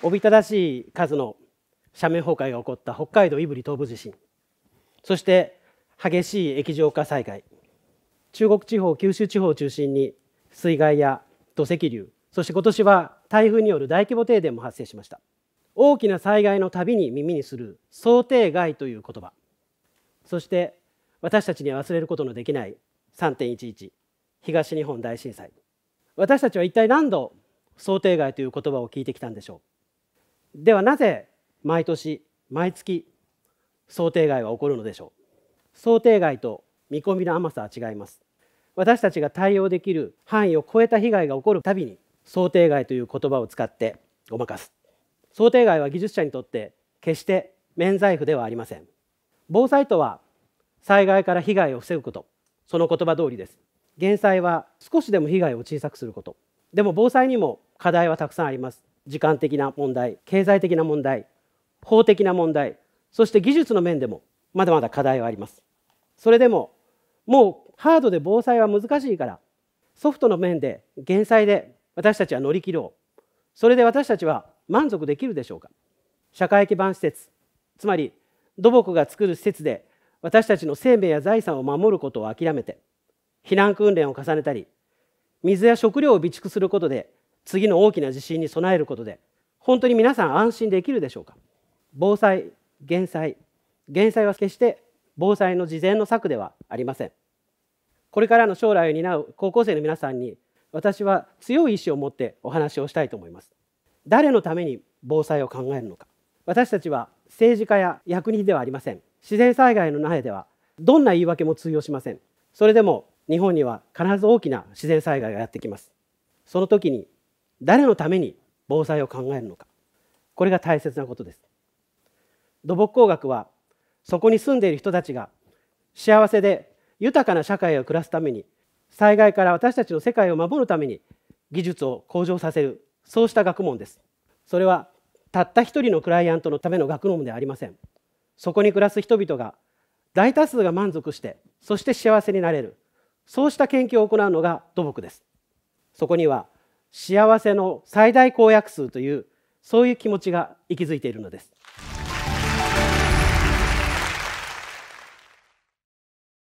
おびただしい数の斜面崩壊が起こった北海道胆振東部地震そして激しい液状化災害中国地方九州地方を中心に水害や土石流そして今年は台風による大規模停電も発生しました大きな災害のたびに耳にする想定外という言葉そして私たちには忘れることのできない3.11東日本大震災私たちは一体何度想定外という言葉を聞いてきたんでしょうではなぜ毎年毎月想定外は起こるのでしょう想定外と見込みの甘さは違います私たちが対応できる範囲を超えた被害が起こるたびに想定外という言葉を使ってごまかす想定外は技術者にとって決して免罪符ではありません防災とは災害から被害を防ぐことその言葉通りです減災は少しでも被害を小さくすることでも防災にも課題はたくさんあります時間的な問題経済的な問題法的な問題そして技術の面でもまだまだ課題はありますそれでももうハードで防災は難しいからソフトの面で減災で私たちは乗り切ろうそれで私たちは満足できるでしょうか社会基盤施設つまり土木が作る施設で私たちの生命や財産を守ることを諦めて避難訓練を重ねたり水や食料を備蓄することで次の大きな地震に備えることで本当に皆さん安心できるでしょうか防災減災減災は決して防災の事前の策ではありませんこれからの将来を担う高校生の皆さんに私は強い意志を持ってお話をしたいと思います誰のために防災を考えるのか私たちは政治家や役人ではありません自然災害の苗ではどんな言い訳も通用しませんそれでも日本には必ず大きな自然災害がやってきますその時に誰のために防災を考えるのかこれが大切なことです土木工学はそこに住んでいる人たちが幸せで豊かな社会を暮らすために災害から私たちの世界を守るために技術を向上させるそうした学問ですそれはたった一人のクライアントのための学問ではありませんそこに暮らす人々が大多数が満足してそして幸せになれるそうした研究を行うのが土木ですそこには幸せの最大公約数というそういう気持ちが息づいているのです。